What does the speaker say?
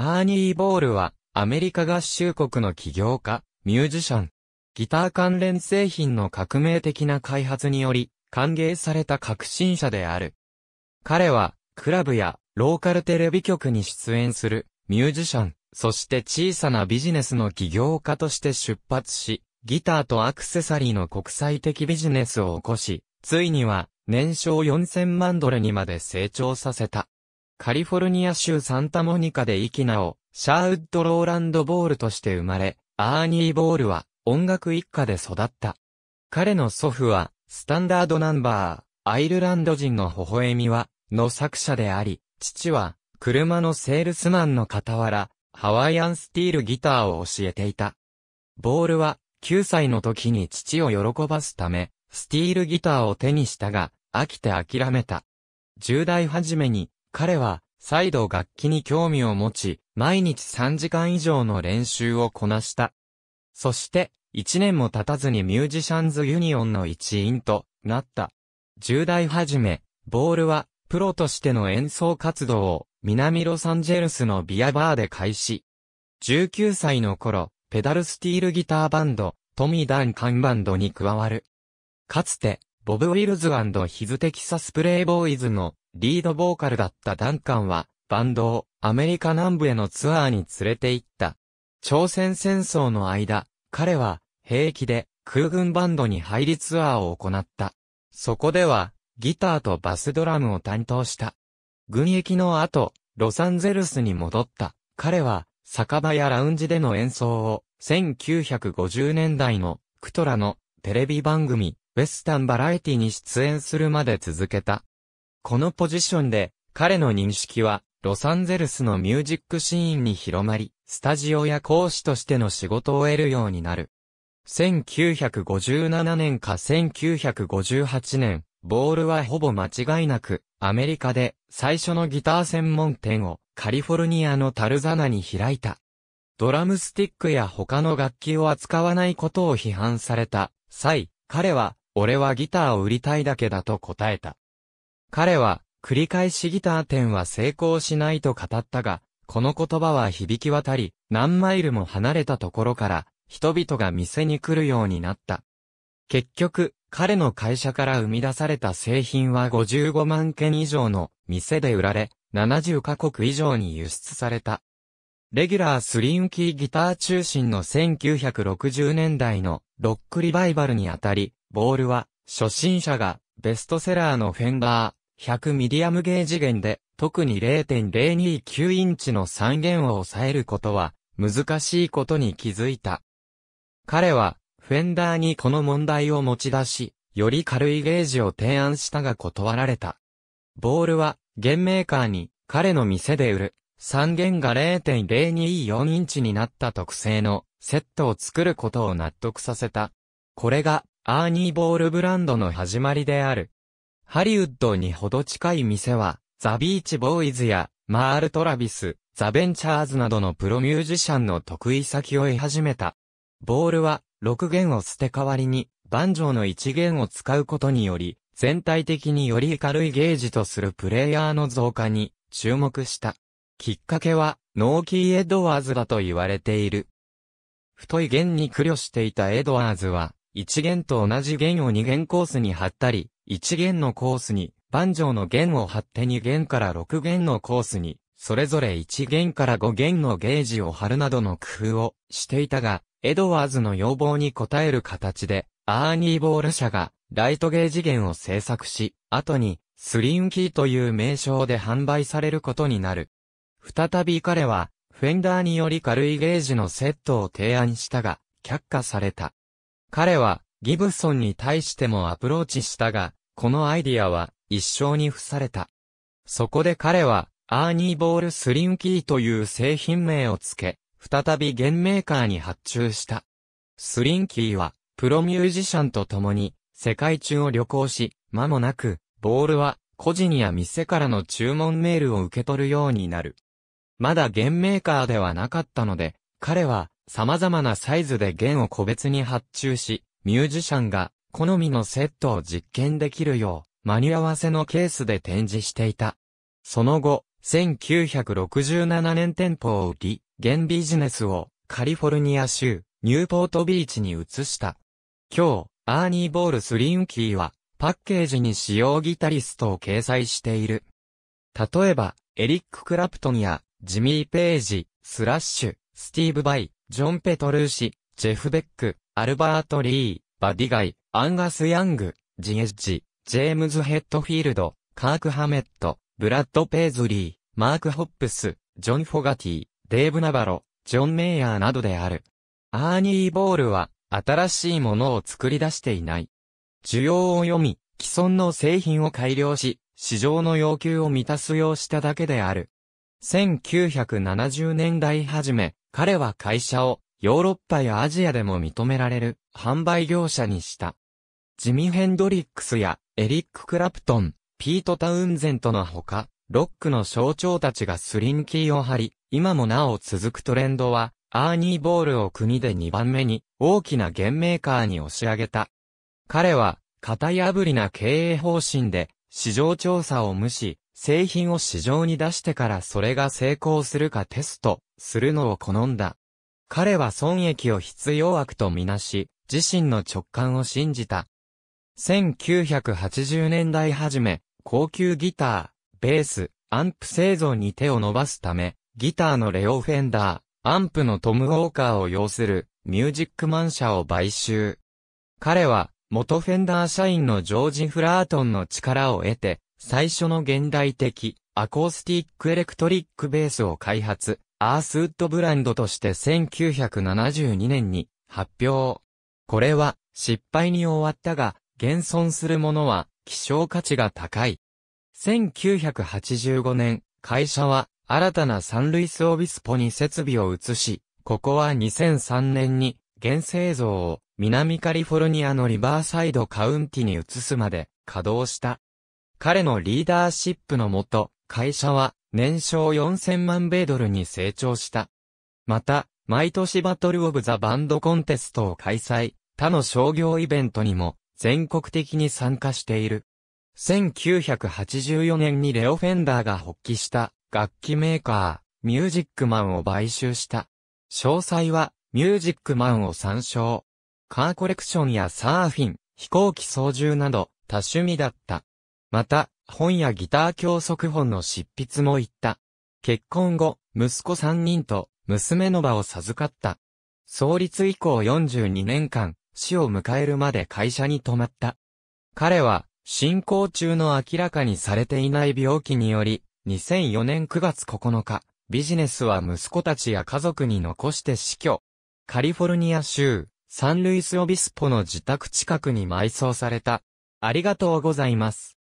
アーニー・ボールは、アメリカ合衆国の起業家、ミュージシャン。ギター関連製品の革命的な開発により、歓迎された革新者である。彼は、クラブや、ローカルテレビ局に出演する、ミュージシャン、そして小さなビジネスの起業家として出発し、ギターとアクセサリーの国際的ビジネスを起こし、ついには、年商4000万ドルにまで成長させた。カリフォルニア州サンタモニカで生きナを、シャーウッド・ローランド・ボールとして生まれ、アーニー・ボールは、音楽一家で育った。彼の祖父は、スタンダードナンバー、アイルランド人の微笑みは、の作者であり、父は、車のセールスマンの傍ら、ハワイアンスティールギターを教えていた。ボールは、9歳の時に父を喜ばすため、スティールギターを手にしたが、飽きて諦めた。10代初めに、彼は再度楽器に興味を持ち、毎日3時間以上の練習をこなした。そして、1年も経たずにミュージシャンズユニオンの一員となった。10代はじめ、ボールはプロとしての演奏活動を南ロサンゼルスのビアバーで開始。19歳の頃、ペダルスティールギターバンド、トミーダンカンバンドに加わる。かつて、ボブ・ウィルズヒズ・テキサス・プレイボーイズのリードボーカルだったダンカンは、バンドをアメリカ南部へのツアーに連れて行った。朝鮮戦争の間、彼は兵役で空軍バンドに入りツアーを行った。そこでは、ギターとバスドラムを担当した。軍役の後、ロサンゼルスに戻った。彼は、酒場やラウンジでの演奏を、1950年代の、クトラの、テレビ番組、ウェスタンバラエティに出演するまで続けた。このポジションで、彼の認識は、ロサンゼルスのミュージックシーンに広まり、スタジオや講師としての仕事を得るようになる。1957年か1958年、ボールはほぼ間違いなく、アメリカで最初のギター専門店をカリフォルニアのタルザナに開いた。ドラムスティックや他の楽器を扱わないことを批判された際、彼は俺はギターを売りたいだけだと答えた。彼は、繰り返しギター店は成功しないと語ったが、この言葉は響き渡り、何マイルも離れたところから、人々が店に来るようになった。結局、彼の会社から生み出された製品は55万件以上の店で売られ、70カ国以上に輸出された。レギュラースリンキーギター中心の1960年代のロックリバイバルにあたり、ボールは、初心者が、ベストセラーのフェンダー、100ミディアムゲージ弦で、特に0.029インチの3弦を抑えることは、難しいことに気づいた。彼は、フェンダーにこの問題を持ち出し、より軽いゲージを提案したが断られた。ボールは、弦メーカーに、彼の店で売る、3弦が0.024インチになった特製のセットを作ることを納得させた。これがアーニーボールブランドの始まりである。ハリウッドにほど近い店は、ザ・ビーチ・ボーイズや、マール・トラビス、ザ・ベンチャーズなどのプロミュージシャンの得意先を得始めた。ボールは、6弦を捨て代わりに、バンジョーの1弦を使うことにより、全体的により軽いゲージとするプレイヤーの増加に注目した。きっかけは、ノーキー・エドワーズだと言われている。太い弦に苦慮していたエドワーズは、一弦と同じ弦を二弦コースに貼ったり、一弦のコースに、ョーの弦を貼って二弦から六弦のコースに、それぞれ一弦から五弦のゲージを貼るなどの工夫をしていたが、エドワーズの要望に応える形で、アーニー・ボール社が、ライトゲージ弦を制作し、後に、スリンキーという名称で販売されることになる。再び彼は、フェンダーにより軽いゲージのセットを提案したが、却下された。彼は、ギブソンに対してもアプローチしたが、このアイディアは、一生に付された。そこで彼は、アーニーボールスリンキーという製品名を付け、再びゲンメーカーに発注した。スリンキーは、プロミュージシャンと共に、世界中を旅行し、間もなく、ボールは、個人や店からの注文メールを受け取るようになる。まだゲンメーカーではなかったので、彼は、様々なサイズで弦を個別に発注し、ミュージシャンが好みのセットを実験できるよう、間に合わせのケースで展示していた。その後、1967年店舗を売り、弦ビジネスをカリフォルニア州ニューポートビーチに移した。今日、アーニー・ボール・スリンキーはパッケージに使用ギタリストを掲載している。例えば、エリック・クラプトンやジミー・ページ、スラッシュ、スティーブ・バイ、ジョン・ペトルーシ、ジェフ・ベック、アルバート・リー、バディガイ、アンガス・ヤング、ジエッジ、ジェームズ・ヘッドフィールド、カーク・ハメット、ブラッド・ペイズリー、マーク・ホップス、ジョン・フォガティ、デーブ・ナバロ、ジョン・メイヤーなどである。アーニー・ボールは、新しいものを作り出していない。需要を読み、既存の製品を改良し、市場の要求を満たすようしただけである。1970年代初め、彼は会社をヨーロッパやアジアでも認められる販売業者にした。ジミ・ヘンドリックスやエリック・クラプトン、ピート・タウンゼントのほか、ロックの象徴たちがスリンキーを張り、今もなお続くトレンドは、アーニー・ボールを国で2番目に大きなゲンメーカーに押し上げた。彼は、型破りな経営方針で、市場調査を無視、製品を市場に出してからそれが成功するかテストするのを好んだ。彼は損益を必要悪とみなし、自身の直感を信じた。1980年代初め、高級ギター、ベース、アンプ製造に手を伸ばすため、ギターのレオ・フェンダー、アンプのトム・ウォーカーを要する、ミュージックマン社を買収。彼は、元フェンダー社員のジョージ・フラートンの力を得て、最初の現代的アコースティックエレクトリックベースを開発、アースウッドブランドとして1972年に発表。これは失敗に終わったが、現存するものは希少価値が高い。1985年、会社は新たなサンルイスオビスポに設備を移し、ここは2003年に原製造を南カリフォルニアのリバーサイドカウンティに移すまで稼働した。彼のリーダーシップのもと、会社は年商4000万米ドルに成長した。また、毎年バトルオブザバンドコンテストを開催、他の商業イベントにも全国的に参加している。1984年にレオ・フェンダーが発起した楽器メーカー、ミュージックマンを買収した。詳細は、ミュージックマンを参照。カーコレクションやサーフィン、飛行機操縦など、多趣味だった。また、本やギター教則本の執筆も行った。結婚後、息子3人と娘の場を授かった。創立以降42年間、死を迎えるまで会社に泊まった。彼は、進行中の明らかにされていない病気により、2004年9月9日、ビジネスは息子たちや家族に残して死去。カリフォルニア州、サンルイスオビスポの自宅近くに埋葬された。ありがとうございます。